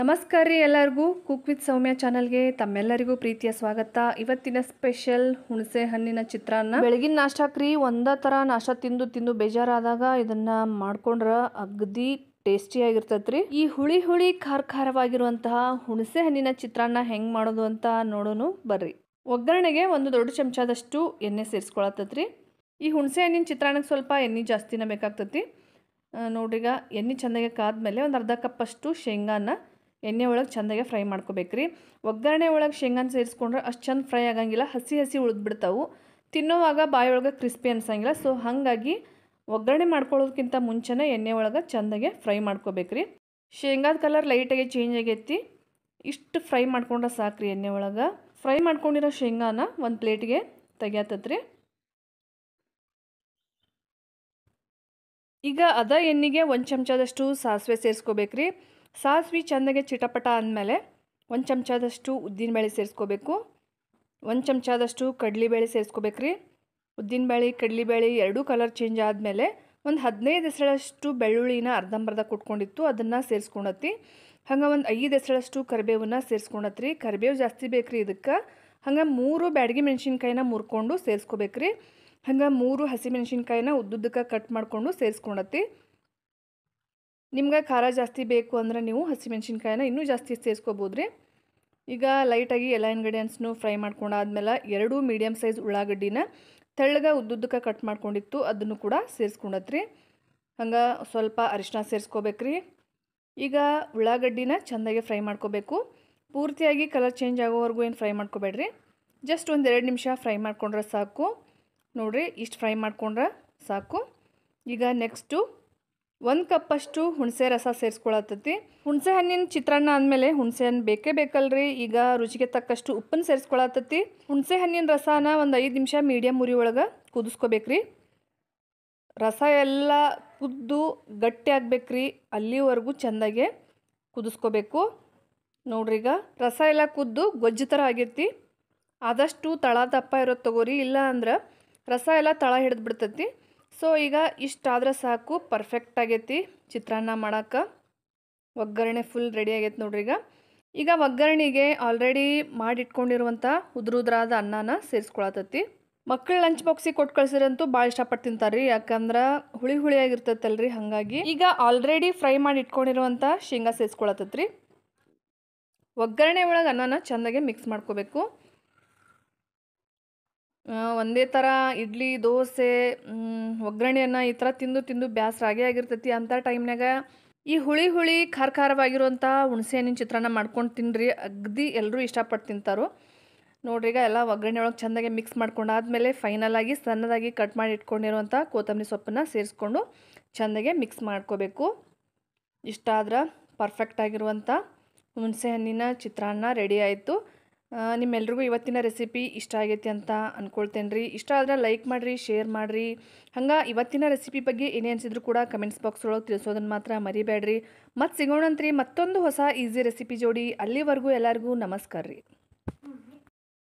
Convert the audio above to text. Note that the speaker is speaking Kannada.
ನಮಸ್ಕಾರ ರೀ ಎಲ್ಲರಿಗೂ ಕುಕ್ ವಿತ್ ಸೌಮ್ಯ ಚಾನಲ್ಗೆ ತಮ್ಮೆಲ್ಲರಿಗೂ ಪ್ರೀತಿಯ ಸ್ವಾಗತ ಇವತ್ತಿನ ಸ್ಪೆಷಲ್ ಹುಣಸೆ ಹಣ್ಣಿನ ಚಿತ್ರಾನ್ನ ಬೆಳಗಿನ ನಾಷ್ಟಾಕ್ರಿ ಒಂದ ತರ ನಾಷ್ಟ ತಿಂದು ತಿಂದು ಬೇಜಾರಾದಾಗ ಇದನ್ನ ಮಾಡ್ಕೊಂಡ್ರೆ ಅಗದಿ ಟೇಸ್ಟಿ ರೀ ಈ ಹುಳಿ ಹುಳಿ ಖಾರ ಖಾರವಾಗಿರುವಂತಹ ಹುಣಸೆ ಹಣ್ಣಿನ ಚಿತ್ರಾನ್ನ ಹೆಂಗ್ ಮಾಡೋದು ಅಂತ ನೋಡೋನು ಬರ್ರಿ ಒಗ್ಗರಣೆಗೆ ಒಂದು ದೊಡ್ಡ ಚಮಚದಷ್ಟು ಎಣ್ಣೆ ಸೇರಿಸ್ಕೊಳತ್ತೈತ್ರಿ ಈ ಹುಣಸೆ ಹಣ್ಣಿನ ಚಿತ್ರಾನ್ನಕ್ಕೆ ಸ್ವಲ್ಪ ಎಣ್ಣೆ ಜಾಸ್ತಿನ ಬೇಕಾಗ್ತತಿ ನೋಡ್ರಿಗ ಎಣ್ಣೆ ಚೆನ್ನಾಗಿ ಕಾದ್ಮೇಲೆ ಒಂದು ಅರ್ಧ ಕಪ್ಪಷ್ಟು ಶೇಂಗಾನ ಎಣ್ಣೆ ಒಳಗೆ ಚೆಂದಾಗೆ ಫ್ರೈ ಮಾಡ್ಕೋಬೇಕು ರೀ ಒಗ್ಗರಣೆ ಒಳಗೆ ಶೇಂಗಾನ ಸೇರಿಸ್ಕೊಂಡ್ರೆ ಅಷ್ಟು ಚೆಂದ ಫ್ರೈ ಆಗಂಗಿಲ್ಲ ಹಸಿ ಹಸಿ ಉಳಿದ್ಬಿಡ್ತಾವು ತಿನ್ನೋವಾಗ ಒಳಗೆ ಕ್ರಿಸ್ಪಿ ಅನ್ಸಂಗಿಲ್ಲ ಸೊ ಹಾಗಾಗಿ ಒಗ್ಗರಣೆ ಮಾಡ್ಕೊಳ್ಳೋದಕ್ಕಿಂತ ಮುಂಚೆನೇ ಎಣ್ಣೆ ಒಳಗೆ ಚೆಂದಾಗೆ ಫ್ರೈ ಮಾಡ್ಕೋಬೇಕು ರೀ ಶೇಂಗಾದ ಕಲರ್ ಲೈಟಾಗಿ ಚೇಂಜ್ ಆಗೈತಿ ಇಷ್ಟು ಫ್ರೈ ಮಾಡ್ಕೊಂಡ್ರೆ ರೀ ಎಣ್ಣೆ ಒಳಗೆ ಫ್ರೈ ಮಾಡ್ಕೊಂಡಿರೋ ಶೇಂಗಾನ ಒಂದು ಪ್ಲೇಟ್ಗೆ ತೆಗಿಯತ್ತತ್ರಿ ಈಗ ಅದ ಎಣ್ಣೆಗೆ ಒಂದು ಚಮಚದಷ್ಟು ಸಾಸಿವೆ ಸೇರಿಸ್ಕೋಬೇಕ್ರಿ ಸಾಸಿವೆ ಚೆಂದಾಗೆ ಚಿಟಪಟ ಅಂದಮೇಲೆ ಒಂದು ಚಮಚದಷ್ಟು ಉದ್ದಿನಬೇಳೆ ಸೇರಿಸ್ಕೋಬೇಕು ಒಂದು ಚಮಚದಷ್ಟು ಕಡಲೆಬೇಳೆ ಸೇರಿಸ್ಕೋಬೇಕ್ರಿ ಉದ್ದಿನಬೇಳೆ ಕಡಲೆಬೇಳೆ ಎರಡೂ ಕಲರ್ ಚೇಂಜ್ ಆದಮೇಲೆ ಒಂದು ಹದಿನೈದು ಹೆಸರಷ್ಟು ಬೆಳ್ಳುಳ್ಳಿನ ಅರ್ಧಂಬರ್ಧ ಕುಟ್ಕೊಂಡಿತ್ತು ಅದನ್ನು ಸೇರಿಸ್ಕೊಂಡತ್ತಿ ಹಂಗೆ ಒಂದು ಐದು ಹೆಸರಷ್ಟು ಕರಿಬೇವನ್ನ ಸೇರಿಸ್ಕೊಳತ್ರಿ ಕರಿಬೇವು ಜಾಸ್ತಿ ಬೇಕ್ರಿ ಇದಕ್ಕೆ ಹಂಗೆ ಮೂರು ಬ್ಯಾಡಗಿ ಮೆಣಸಿನ್ಕಾಯಿನ ಮುರ್ಕೊಂಡು ಸೇರಿಸ್ಕೋಬೇಕ್ರಿ ಹಂಗೆ ಮೂರು ಹಸಿಮೆಣ್ಸಿನ್ಕಾಯಿನ ಉದ್ದುದ್ದಕ್ಕೆ ಕಟ್ ಮಾಡಿಕೊಂಡು ಸೇರಿಸ್ಕೊಂಡತ್ತಿ ನಿಮ್ಗೆ ಖಾರ ಜಾಸ್ತಿ ಬೇಕು ಅಂದರೆ ನೀವು ಹಸಿಮೆಣ್ಸಿನ್ಕಾಯಿನ ಇನ್ನೂ ಜಾಸ್ತಿ ಸೇರಿಸ್ಕೋಬೋದು ರೀ ಈಗ ಲೈಟಾಗಿ ಎಲ್ಲ ಇಂಗ್ರೀಡಿಯೆಂಟ್ಸ್ನು ಫ್ರೈ ಮಾಡ್ಕೊಂಡಾದ್ಮೇಲೆ ಎರಡೂ ಮೀಡಿಯಮ್ ಸೈಜ್ ಉಳ್ಳಾಗಡ್ಡಿನ ತೆಳ್ಳಗೆ ಉದ್ದುದ್ದಕ್ಕೆ ಕಟ್ ಮಾಡ್ಕೊಂಡಿತ್ತು ಅದನ್ನು ಕೂಡ ಸೇರಿಸ್ಕೊಂಡತ್ರಿ ಹಂಗೆ ಸ್ವಲ್ಪ ಅರಿಶಿನ ರೀ ಈಗ ಉಳ್ಳಾಗಡ್ಡಿನ ಚೆಂದಾಗಿ ಫ್ರೈ ಮಾಡ್ಕೋಬೇಕು ಪೂರ್ತಿಯಾಗಿ ಕಲರ್ ಚೇಂಜ್ ಆಗೋವರೆಗೂ ಏನು ಫ್ರೈ ಮಾಡ್ಕೋಬೇಡ್ರಿ ಜಸ್ಟ್ ಒಂದು ಎರಡು ನಿಮಿಷ ಫ್ರೈ ಮಾಡ್ಕೊಂಡ್ರೆ ಸಾಕು ನೋಡಿರಿ ಇಷ್ಟು ಫ್ರೈ ಮಾಡ್ಕೊಂಡ್ರೆ ಸಾಕು ಈಗ ನೆಕ್ಸ್ಟು ಒಂದು ಕಪ್ಪಷ್ಟು ಹುಣಸೆ ರಸ ಸೇರಿಸ್ಕೊಳತ್ತತಿ ಹುಣಸೆ ಹಣ್ಣಿನ ಚಿತ್ರಾನ್ನ ಅಂದಮೇಲೆ ಹುಣಸೆ ಹಣ್ಣು ಬೇಕೇ ಬೇಕಲ್ರಿ ಈಗ ರುಚಿಗೆ ತಕ್ಕಷ್ಟು ಉಪ್ಪನ್ನು ಸೇರಿಸ್ಕೊಳತ್ತತಿ ಹುಣಸೆ ಹಣ್ಣಿನ ರಸನ ಒಂದು ಐದು ನಿಮಿಷ ಮೀಡಿಯಮ್ ಉರಿ ಒಳಗೆ ಕುದಿಸ್ಕೋಬೇಕ್ರಿ ರಸ ಎಲ್ಲ ಕುದ್ದು ಗಟ್ಟಿ ಆಗ್ಬೇಕ್ರಿ ಅಲ್ಲಿವರೆಗೂ ಚೆಂದಾಗೆ ಕುದಿಸ್ಕೋಬೇಕು ಈಗ ರಸ ಎಲ್ಲ ಕುದ್ದು ಗೊಜ್ಜು ಥರ ಆಗೈತಿ ಆದಷ್ಟು ತಳ ದಪ್ಪ ಇರೋದು ತಗೋರಿ ಇಲ್ಲ ಅಂದ್ರೆ ರಸ ಎಲ್ಲ ತಳ ಹಿಡಿದು ಬಿಡ್ತೈತಿ ಸೊ ಈಗ ಇಷ್ಟಾದ್ರೆ ಸಾಕು ಪರ್ಫೆಕ್ಟ್ ಆಗೈತಿ ಚಿತ್ರಾನ್ನ ಮಾಡೋಕೆ ಒಗ್ಗರಣೆ ಫುಲ್ ರೆಡಿ ಆಗೈತೆ ನೋಡ್ರಿ ಈಗ ಈಗ ಒಗ್ಗರಣೆಗೆ ಆಲ್ರೆಡಿ ಮಾಡಿಟ್ಕೊಂಡಿರುವಂಥ ಉದ್ರುದ್ರಾದ ಅನ್ನನ ಸೇರಿಸ್ಕೊಳತೈತಿ ಮಕ್ಕಳ ಲಂಚ್ ಬಾಕ್ಸಿಗೆ ಕೊಟ್ಟು ಕಳ್ಸಿರಂತೂ ಭಾಳ ಇಷ್ಟಪಟ್ಟು ತಿಂತಾರೆ ರೀ ಯಾಕಂದ್ರೆ ಹುಳಿ ಹುಳಿಯಾಗಿರ್ತೈತಲ್ರಿ ಹಾಗಾಗಿ ಈಗ ಆಲ್ರೆಡಿ ಫ್ರೈ ಮಾಡಿ ಇಟ್ಕೊಂಡಿರುವಂಥ ಶೇಂಗಾ ಸೇರಿಸ್ಕೊಳತತ್ರಿ ಒಗ್ಗರಣೆ ಒಳಗೆ ಅನ್ನನ ಚೆಂದಾಗೆ ಮಿಕ್ಸ್ ಮಾಡ್ಕೋಬೇಕು ಒಂದೇ ಥರ ಇಡ್ಲಿ ದೋಸೆ ಒಗ್ಗರಣೆಯನ್ನು ಈ ಥರ ತಿಂದು ತಿಂದು ಬ್ಯಾಸರಾಗೇ ಆಗಿರ್ತೈತಿ ಅಂಥ ಟೈಮ್ನಾಗ ಈ ಹುಳಿ ಹುಳಿ ಖಾರ ಖಾರವಾಗಿರುವಂಥ ಹುಣಸೆ ಹಣ್ಣಿನ ಚಿತ್ರಾನ್ನ ಮಾಡ್ಕೊಂಡು ತಿನ್ನಿರಿ ಅಗ್ದಿ ಎಲ್ಲರೂ ಇಷ್ಟಪಟ್ಟು ತಿಂತಾರೋ ನೋಡ್ರಿ ಈಗ ಎಲ್ಲ ಒಗ್ಗರಣೆ ಒಳಗೆ ಚೆಂದಾಗಿ ಮಿಕ್ಸ್ ಮಾಡ್ಕೊಂಡು ಫೈನಲ್ ಫೈನಲಾಗಿ ಸಣ್ಣದಾಗಿ ಕಟ್ ಮಾಡಿ ಇಟ್ಕೊಂಡಿರುವಂಥ ಕೊತ್ತಂಬರಿ ಸೊಪ್ಪನ್ನು ಸೇರಿಸ್ಕೊಂಡು ಚೆಂದಾಗೆ ಮಿಕ್ಸ್ ಮಾಡ್ಕೋಬೇಕು ಇಷ್ಟ ಆದ್ರೆ ಪರ್ಫೆಕ್ಟಾಗಿರುವಂಥ ಹುಣಸೆ ಹಣ್ಣಿನ ಚಿತ್ರಾನ್ನ ರೆಡಿ ಆಯಿತು ನಿಮ್ಮೆಲ್ರಿಗೂ ಇವತ್ತಿನ ರೆಸಿಪಿ ಇಷ್ಟ ಆಗೈತಿ ಅಂತ ಅಂದ್ಕೊಳ್ತೇನೆ ರೀ ಇಷ್ಟ ಆದರೆ ಲೈಕ್ ಮಾಡಿರಿ ಶೇರ್ ಮಾಡಿರಿ ಹಂಗೆ ಇವತ್ತಿನ ರೆಸಿಪಿ ಬಗ್ಗೆ ಏನೇ ಅನಿಸಿದ್ರು ಕೂಡ ಕಮೆಂಟ್ಸ್ ಬಾಕ್ಸ್ ಒಳಗೆ ತಿಳಿಸೋದನ್ನು ಮಾತ್ರ ಮರಿಬೇಡ್ರಿ ಮತ್ತು ಸಿಗೋಣಂತ್ರಿ ಮತ್ತೊಂದು ಹೊಸ ಈಸಿ ರೆಸಿಪಿ ಜೋಡಿ ಅಲ್ಲಿವರೆಗೂ ಎಲ್ಲರಿಗೂ ನಮಸ್ಕಾರ ರೀ